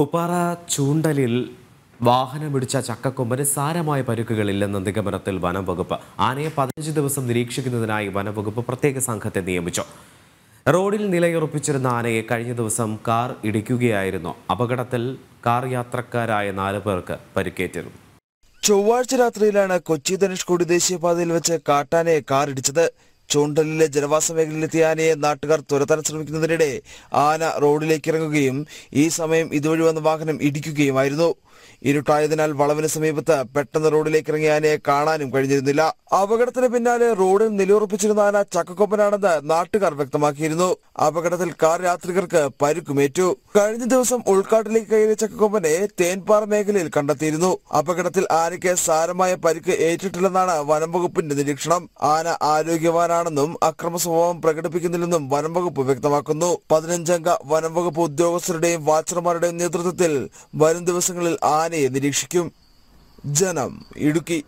ഉപ്പാറ ചൂണ്ടലിൽ വാഹനമിടിച്ച ചക്കക്കൊമ്പന് സാരമായ പരുക്കുകളില്ലെന്ന നിഗമനത്തിൽ വനംവകുപ്പ് ആനയെ പതിനഞ്ച് ദിവസം നിരീക്ഷിക്കുന്നതിനായി വനംവകുപ്പ് പ്രത്യേക സംഘത്തെ നിയമിച്ചു റോഡിൽ നിലയുറപ്പിച്ചിരുന്ന ആനയെ കഴിഞ്ഞ ദിവസം കാർ ഇടിക്കുകയായിരുന്നു അപകടത്തിൽ കാർ യാത്രക്കാരായ നാലു പേർക്ക് പരിക്കേറ്റിരുന്നു ചൊവ്വാഴ്ച രാത്രിയിലാണ് കൊച്ചി ധനുഷ്കോടി ദേശീയപാതയിൽ വെച്ച് കാട്ടാനയെ കാർ ഇടിച്ചത് ചൂണ്ടലിലെ ജനവാസ മേഖലയിലെത്തിയ ആനയെ നാട്ടുകാർ തുരത്താൻ ശ്രമിക്കുന്നതിനിടെ ആന റോഡിലേക്ക് ഇറങ്ങുകയും ഈ സമയം ഇതുവഴി വന്ന വാഹനം ഇടിക്കുകയുമായിരുന്നു ഇരുട്ടായതിനാൽ വളവിന് സമീപത്ത് പെട്ടെന്ന് റോഡിലേക്ക് ഇറങ്ങിയ ആനയെ കാണാനും കഴിഞ്ഞിരുന്നില്ല അപകടത്തിന് പിന്നാലെ റോഡിൽ നിലയുറപ്പിച്ചിരുന്ന ആന ചക്കക്കൊപ്പനാണെന്ന് നാട്ടുകാർ വ്യക്തമാക്കിയിരുന്നു അപകടത്തിൽ കാർ യാത്രികർക്ക് പരുക്കുമേറ്റു കഴിഞ്ഞ ദിവസം ഉൾക്കാട്ടിലേക്ക് കയറിയ ചക്കക്കൊപ്പനെ തേൻപാറ മേഖലയിൽ കണ്ടെത്തിയിരുന്നു അപകടത്തിൽ ആനയ്ക്ക് സാരമായ പരുക്ക് ഏറ്റിട്ടില്ലെന്നാണ് വനം വകുപ്പിന്റെ നിരീക്ഷണം ആന ആരോഗ്യവാനാണ് തടയാനാണെന്നും അക്രമ സ്വഭാവം പ്രകടിപ്പിക്കുന്നില്ലെന്നും വനംവകുപ്പ് വ്യക്തമാക്കുന്നു പതിനഞ്ചംഗ വനംവകുപ്പ് ഉദ്യോഗസ്ഥരുടെയും വാച്ചർമാരുടെയും നേതൃത്വത്തിൽ വരും ദിവസങ്ങളിൽ ആനയെ നിരീക്ഷിക്കും ജനം ഇടുക്കി